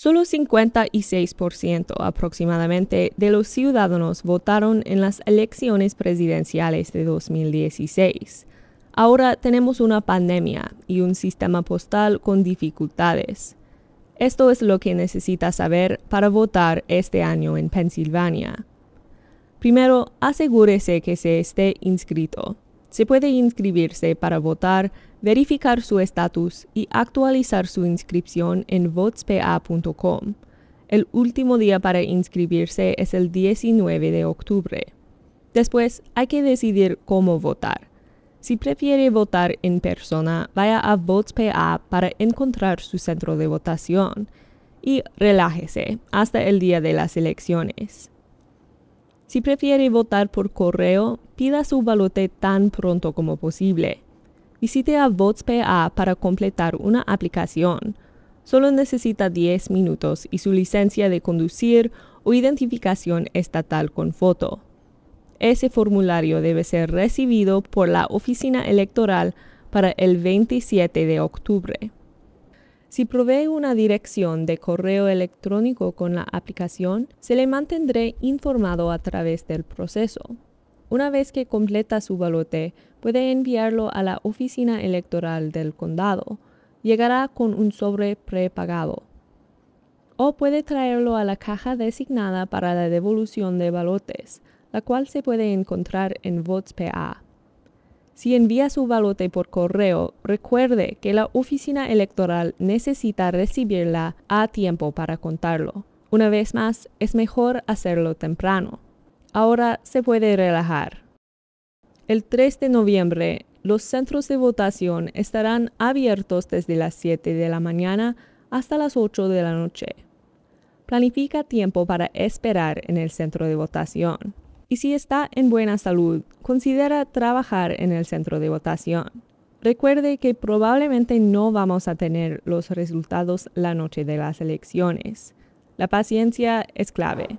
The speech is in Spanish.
Solo 56% aproximadamente de los ciudadanos votaron en las elecciones presidenciales de 2016. Ahora tenemos una pandemia y un sistema postal con dificultades. Esto es lo que necesita saber para votar este año en Pensilvania. Primero, asegúrese que se esté inscrito. Se puede inscribirse para votar, verificar su estatus y actualizar su inscripción en votespa.com. El último día para inscribirse es el 19 de octubre. Después hay que decidir cómo votar. Si prefiere votar en persona, vaya a VotesPA para encontrar su centro de votación y relájese hasta el día de las elecciones. Si prefiere votar por correo, pida su balote tan pronto como posible. Visite a VotesPA para completar una aplicación. Solo necesita 10 minutos y su licencia de conducir o identificación estatal con foto. Ese formulario debe ser recibido por la oficina electoral para el 27 de octubre. Si provee una dirección de correo electrónico con la aplicación, se le mantendré informado a través del proceso. Una vez que completa su balote, puede enviarlo a la oficina electoral del condado. Llegará con un sobre prepagado. O puede traerlo a la caja designada para la devolución de balotes, la cual se puede encontrar en VotesPA. Si envía su balote por correo, recuerde que la oficina electoral necesita recibirla a tiempo para contarlo. Una vez más, es mejor hacerlo temprano. Ahora se puede relajar. El 3 de noviembre, los centros de votación estarán abiertos desde las 7 de la mañana hasta las 8 de la noche. Planifica tiempo para esperar en el centro de votación y si está en buena salud, considera trabajar en el centro de votación. Recuerde que probablemente no vamos a tener los resultados la noche de las elecciones. La paciencia es clave.